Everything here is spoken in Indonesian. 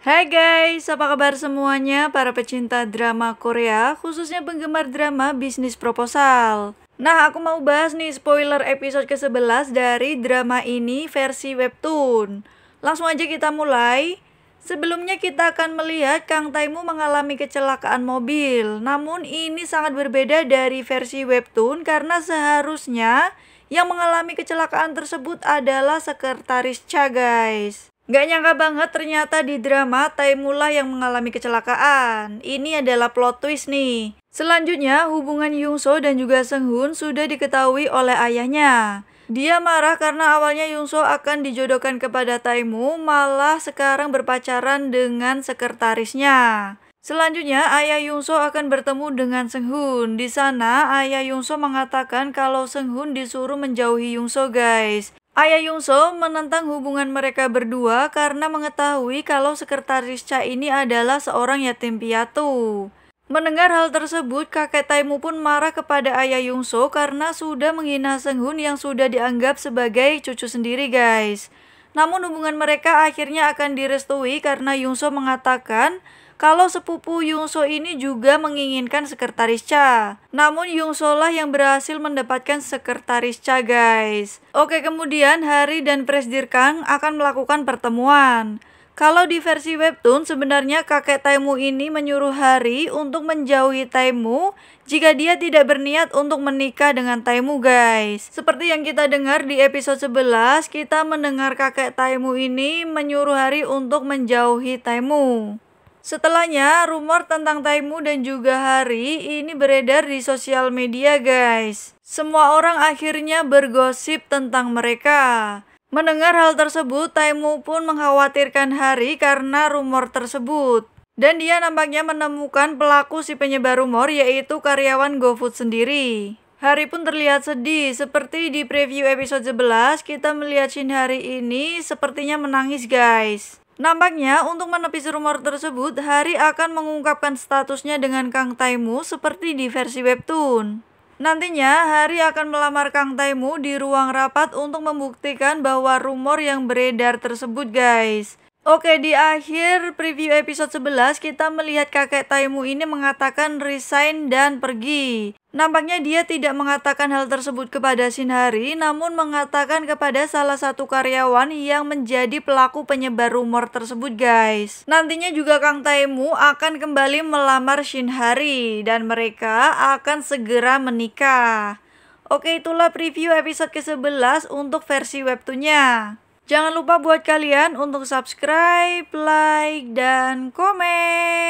Hai guys, apa kabar semuanya para pecinta drama Korea, khususnya penggemar drama bisnis proposal. Nah, aku mau bahas nih spoiler episode ke-11 dari drama ini versi webtoon. Langsung aja kita mulai. Sebelumnya kita akan melihat Kang Taimu mengalami kecelakaan mobil. Namun ini sangat berbeda dari versi webtoon karena seharusnya yang mengalami kecelakaan tersebut adalah sekretaris Cha guys. Gak nyangka banget ternyata di drama Taimula yang mengalami kecelakaan. Ini adalah plot twist nih. Selanjutnya, hubungan Yungso dan juga Senghun sudah diketahui oleh ayahnya. Dia marah karena awalnya Yungso akan dijodohkan kepada Taimu, malah sekarang berpacaran dengan sekretarisnya. Selanjutnya, ayah Yungso akan bertemu dengan Senghun. Di sana, ayah Yungso mengatakan kalau Senghun disuruh menjauhi Yungso, guys. Ayah Yungso menentang hubungan mereka berdua karena mengetahui kalau sekretaris Cha ini adalah seorang yatim piatu. Mendengar hal tersebut, kakek Taimu pun marah kepada ayah Yungso karena sudah menghina Senghun yang sudah dianggap sebagai cucu sendiri guys. Namun hubungan mereka akhirnya akan direstui karena Yungso mengatakan kalau sepupu Yungso ini juga menginginkan sekretaris Cha. Namun Yungso lah yang berhasil mendapatkan sekretaris Cha guys. Oke kemudian Hari dan Presdir Kang akan melakukan pertemuan. Kalau di versi webtoon sebenarnya kakek Taimu ini menyuruh Hari untuk menjauhi Taimu jika dia tidak berniat untuk menikah dengan Taimu guys. Seperti yang kita dengar di episode 11, kita mendengar kakek Taimu ini menyuruh Hari untuk menjauhi Taimu. Setelahnya, rumor tentang Taimu dan juga Hari ini beredar di sosial media, guys. Semua orang akhirnya bergosip tentang mereka. Mendengar hal tersebut, Taimu pun mengkhawatirkan Hari karena rumor tersebut. Dan dia nampaknya menemukan pelaku si penyebar rumor yaitu karyawan GoFood sendiri. Hari pun terlihat sedih, seperti di preview episode 11 kita melihat Shin hari ini sepertinya menangis guys. Nampaknya untuk menepis rumor tersebut, Hari akan mengungkapkan statusnya dengan Kang Taimu seperti di versi webtoon. Nantinya, Hari akan melamar Kang Taimu di ruang rapat untuk membuktikan bahwa rumor yang beredar tersebut guys. Oke, di akhir preview episode 11 kita melihat kakek Taimu ini mengatakan resign dan pergi. Nampaknya dia tidak mengatakan hal tersebut kepada Sinhari, namun mengatakan kepada salah satu karyawan yang menjadi pelaku penyebar rumor tersebut guys. Nantinya juga Kang Taimu akan kembali melamar Sinhari, dan mereka akan segera menikah. Oke itulah preview episode ke-11 untuk versi webtoonnya. Jangan lupa buat kalian untuk subscribe, like, dan komen.